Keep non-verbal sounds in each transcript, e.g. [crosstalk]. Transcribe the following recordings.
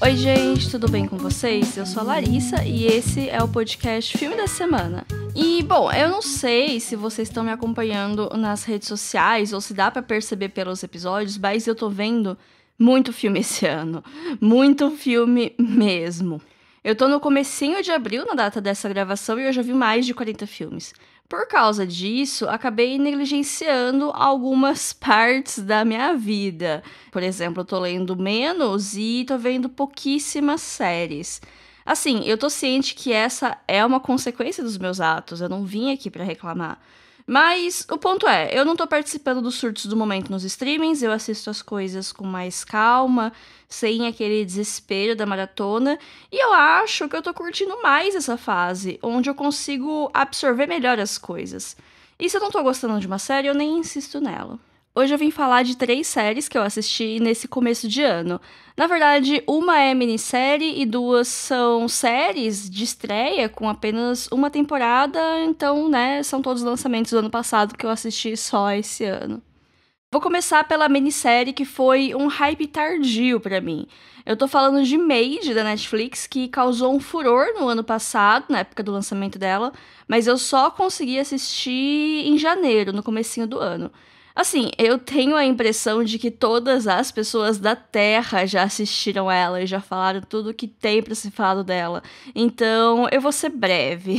Oi, gente, tudo bem com vocês? Eu sou a Larissa e esse é o podcast Filme da Semana. E, bom, eu não sei se vocês estão me acompanhando nas redes sociais ou se dá para perceber pelos episódios, mas eu tô vendo muito filme esse ano. Muito filme mesmo. Eu tô no comecinho de abril na data dessa gravação e eu já vi mais de 40 filmes. Por causa disso, acabei negligenciando algumas [laughs] partes da minha vida. Por exemplo, eu tô lendo menos e tô vendo pouquíssimas séries. Assim, eu tô ciente que essa é uma consequência dos meus atos, eu não vim aqui para reclamar. Mas o ponto é, eu não tô participando dos surtos do momento nos streamings, eu assisto as coisas com mais calma, sem aquele desespero da maratona, e eu acho que eu tô curtindo mais essa fase, onde eu consigo absorver melhor as coisas. E se eu não tô gostando de uma série, eu nem insisto nela. Hoje eu vim falar de três séries que eu assisti nesse começo de ano. Na verdade, uma é minissérie e duas são séries de estreia com apenas uma temporada, então, né, são todos lançamentos do ano passado que eu assisti só esse ano. Vou começar pela minissérie que foi um hype tardio para mim. Eu tô falando de Made da Netflix, que causou um furor no ano passado, na época do lançamento dela, mas eu só consegui assistir em janeiro, no comecinho do ano. Assim, eu tenho a impressão de que todas as pessoas da Terra já assistiram ela e já falaram tudo o que tem para ser falado dela. Então, eu vou ser breve.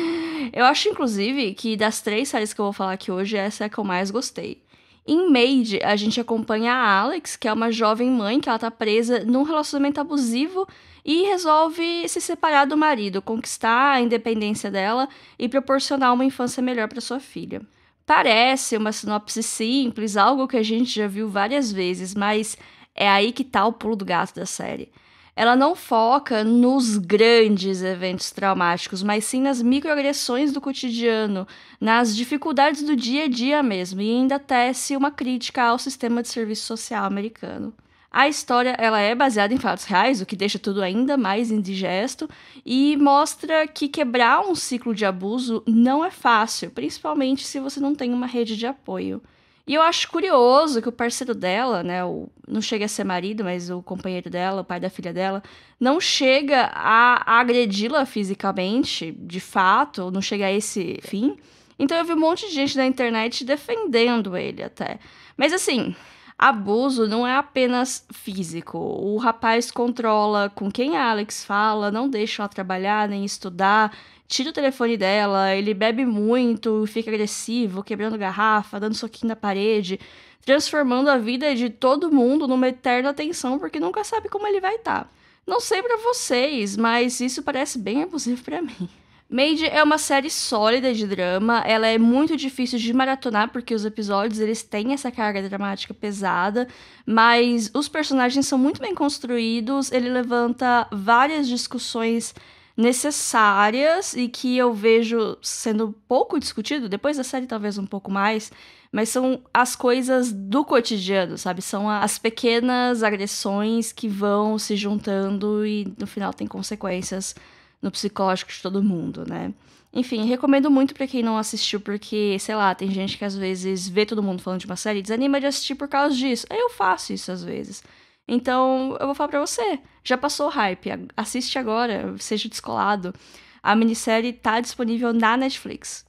[laughs] eu acho, inclusive, que das três séries que eu vou falar aqui hoje, essa é a que eu mais gostei. Em Made, a gente acompanha a Alex, que é uma jovem mãe que ela tá presa num relacionamento abusivo e resolve se separar do marido, conquistar a independência dela e proporcionar uma infância melhor para sua filha. Parece uma sinopse simples, algo que a gente já viu várias vezes, mas é aí que tá o pulo do gato da série. Ela não foca nos grandes eventos traumáticos, mas sim nas microagressões do cotidiano, nas dificuldades do dia a dia mesmo, e ainda tece uma crítica ao sistema de serviço social americano. A história ela é baseada em fatos reais, o que deixa tudo ainda mais indigesto e mostra que quebrar um ciclo de abuso não é fácil, principalmente se você não tem uma rede de apoio. E eu acho curioso que o parceiro dela, né, o, não chega a ser marido, mas o companheiro dela, o pai da filha dela, não chega a, a agredi-la fisicamente, de fato, não chega a esse fim. Então eu vi um monte de gente na internet defendendo ele até. Mas assim, Abuso não é apenas físico. O rapaz controla com quem a Alex fala, não deixa ela trabalhar nem estudar, tira o telefone dela, ele bebe muito, fica agressivo, quebrando garrafa, dando soquinho na parede, transformando a vida de todo mundo numa eterna tensão porque nunca sabe como ele vai estar. Tá. Não sei para vocês, mas isso parece bem abusivo para mim. Made é uma série sólida de drama, ela é muito difícil de maratonar porque os episódios eles têm essa carga dramática pesada, mas os personagens são muito bem construídos, ele levanta várias discussões necessárias e que eu vejo sendo pouco discutido, depois da série talvez um pouco mais, mas são as coisas do cotidiano, sabe? São as pequenas agressões que vão se juntando e no final tem consequências no psicológico de todo mundo, né? Enfim, recomendo muito para quem não assistiu, porque, sei lá, tem gente que às vezes vê todo mundo falando de uma série e desanima de assistir por causa disso. Eu faço isso às vezes. Então, eu vou falar pra você. Já passou o hype, assiste agora, seja descolado. A minissérie tá disponível na Netflix.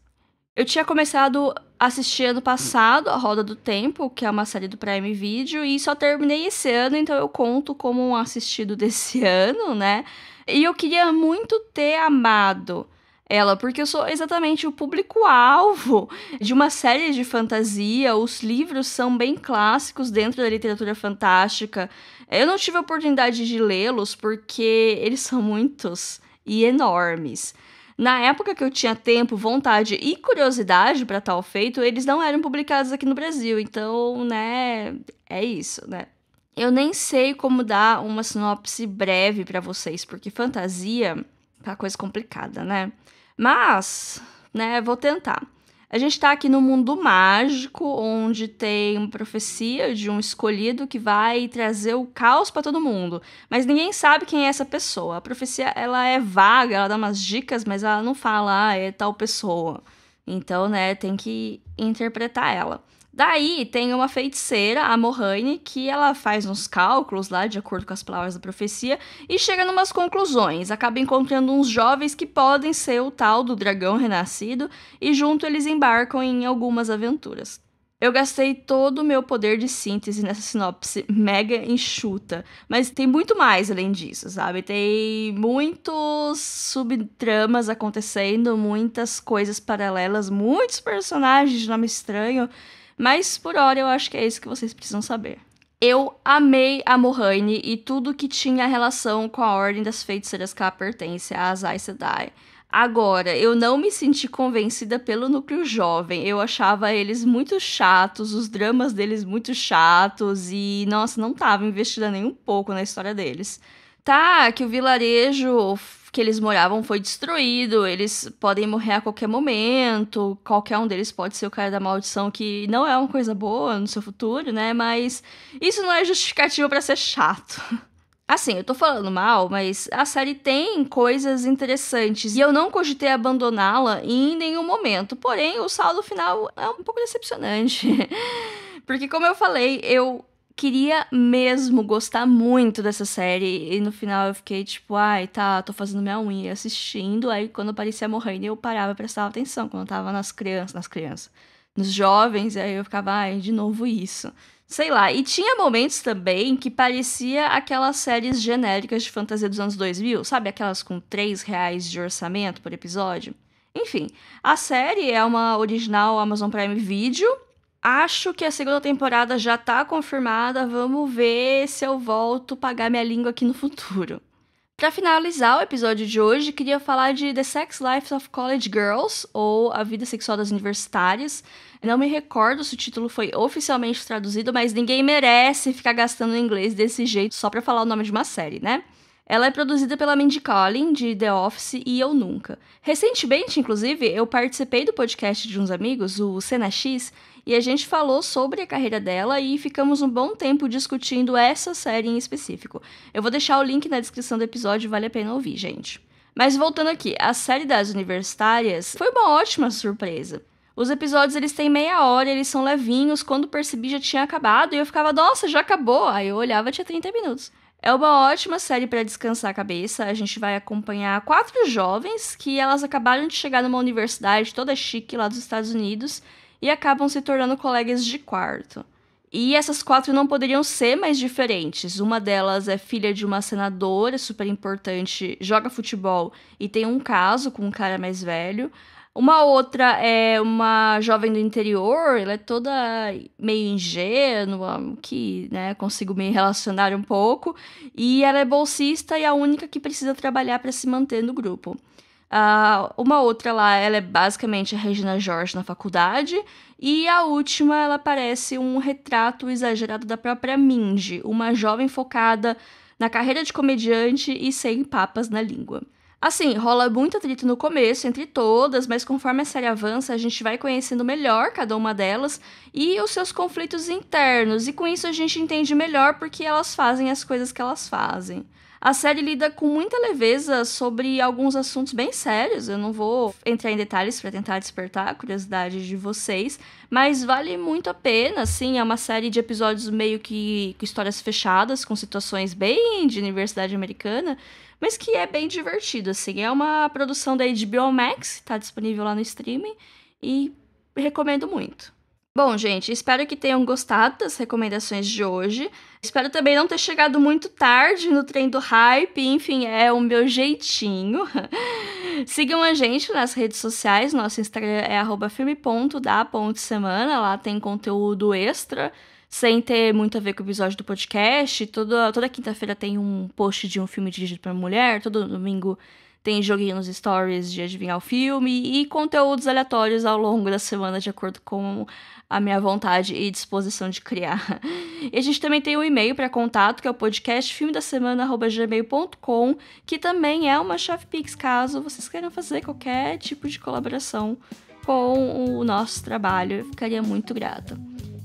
Eu tinha começado assisti ano passado a Roda do Tempo, que é uma série do Prime Video, e só terminei esse ano, então eu conto como um assistido [laughs] desse ano, né? E eu queria muito ter amado ela, porque eu sou exatamente o público-alvo [laughs] de uma série de fantasia. Os livros são bem clássicos dentro da literatura fantástica. Eu não tive a oportunidade de lê-los porque eles são muitos e enormes. Na época que eu tinha tempo, vontade e curiosidade para tal feito, eles não eram publicados aqui no Brasil. Então, né, é isso, né? Eu nem sei como dar uma sinopse breve para vocês, porque fantasia é tá uma coisa complicada, né? Mas, né, vou tentar. A gente está aqui no mundo mágico, onde tem uma profecia de um escolhido que vai trazer o caos para todo mundo, mas ninguém sabe quem é essa pessoa. A profecia ela é vaga, ela dá umas dicas, mas ela não fala ah, é tal pessoa. Então, né, tem que interpretar ela. Daí tem uma feiticeira, a Mohane, que ela faz uns cálculos lá, de acordo com as palavras da profecia, e chega numas conclusões. Acaba encontrando uns jovens que podem ser o tal do dragão renascido, e junto eles embarcam em algumas aventuras. Eu gastei todo o meu poder de síntese nessa sinopse mega enxuta, mas tem muito mais além disso, sabe? Tem muitos subtramas acontecendo, muitas coisas paralelas, muitos personagens de nome estranho mas por hora eu acho que é isso que vocês precisam saber. Eu amei a Mohane e tudo que tinha relação com a Ordem das Feiticeiras que ela pertence, a Azai Sedai. Agora, eu não me senti convencida pelo núcleo jovem. Eu achava eles muito chatos, os dramas deles muito chatos e, nossa, não tava investida nem um pouco na história deles tá, que o vilarejo que eles moravam foi destruído, eles podem morrer a qualquer momento, qualquer um deles pode ser o cara da maldição, que não é uma coisa boa no seu futuro, né? Mas isso não é justificativo para ser chato. [laughs] Assim, eu tô falando mal, mas a série tem coisas interessantes e eu não cogitei abandoná-la em nenhum momento. Porém, o saldo final é um pouco decepcionante. [laughs] Porque, como eu falei, eu queria mesmo gostar muito dessa série. E no final eu fiquei tipo, ai, tá, tô fazendo minha unha assistindo. Aí quando aparecia a eu parava e prestava atenção. Quando eu tava nas crianças, nas crianças, nos jovens, aí eu ficava, ai, de novo isso. Sei lá, e tinha momentos também que parecia aquelas séries genéricas de fantasia dos anos 2000, sabe? Aquelas com 3 reais de orçamento por episódio. Enfim, a série é uma original Amazon Prime Video, Acho que a segunda temporada já tá confirmada. Vamos ver se eu volto a pagar minha língua aqui no futuro. Para finalizar o episódio de hoje, queria falar de The Sex Lives of College Girls, ou A Vida Sexual das Universitárias. não me recordo se o título foi oficialmente traduzido, mas ninguém merece ficar gastando inglês desse jeito só para falar o nome de uma série, né? Ela é produzida pela Mindy Kaling, de The Office e Eu Nunca. Recentemente, inclusive, eu participei do podcast de uns amigos, o Cena X, e a gente falou sobre a carreira dela e ficamos um bom tempo discutindo essa série em específico. Eu vou deixar o link na descrição do episódio, vale a pena ouvir, gente. Mas voltando aqui, a série das universitárias foi uma ótima surpresa. Os episódios eles têm meia hora, eles são levinhos. Quando percebi já tinha acabado e eu ficava, nossa, já acabou. Aí eu olhava tinha 30 minutos. É uma ótima série para descansar a cabeça. A gente vai acompanhar quatro jovens que elas acabaram de chegar numa universidade toda chique lá dos Estados Unidos e acabam se tornando colegas de quarto. E essas quatro não poderiam ser mais diferentes. Uma delas é filha de uma senadora super importante, joga futebol e tem um caso com um cara mais velho. Uma outra é uma jovem do interior, ela é toda meio ingênua, que, né, consigo me relacionar um pouco, e ela é bolsista e é a única que precisa trabalhar para se manter no grupo. Uh, uma outra lá, ela é basicamente a Regina George na faculdade. E a última, ela parece um retrato exagerado da própria Mindy, uma jovem focada na carreira de comediante e sem papas na língua. Assim, rola muito atrito no começo entre todas, mas conforme a série avança, a gente vai conhecendo melhor cada uma delas e os seus conflitos internos, e com isso a gente entende melhor porque elas fazem as coisas que elas fazem. A série lida com muita leveza sobre alguns assuntos bem sérios. Eu não vou entrar em detalhes para tentar despertar a curiosidade de vocês, mas vale muito a pena, assim, é uma série de episódios meio que com histórias fechadas, com situações bem de universidade americana, mas que é bem divertido, assim. É uma produção da HBO Max, está disponível lá no streaming e recomendo muito. Bom, gente, espero que tenham gostado das recomendações de hoje. Espero também não ter chegado muito tarde no trem do hype, enfim, é o meu jeitinho. [laughs] Sigam a gente nas redes sociais, nosso Instagram é semana. lá tem conteúdo extra sem ter muito a ver com o episódio do podcast. Toda, toda quinta-feira tem um post de um filme dirigido para mulher, todo domingo tem joguinhos stories de adivinhar o filme e conteúdos aleatórios ao longo da semana, de acordo com a minha vontade e disposição de criar. E a gente também tem um e-mail para contato, que é o podcast filmedasemana.gmail.com, que também é uma chave Pix, caso vocês queiram fazer qualquer tipo de colaboração com o nosso trabalho. Eu ficaria muito grata.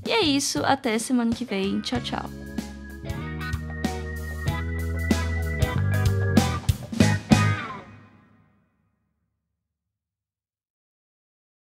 E é isso, até semana que vem. Tchau, tchau.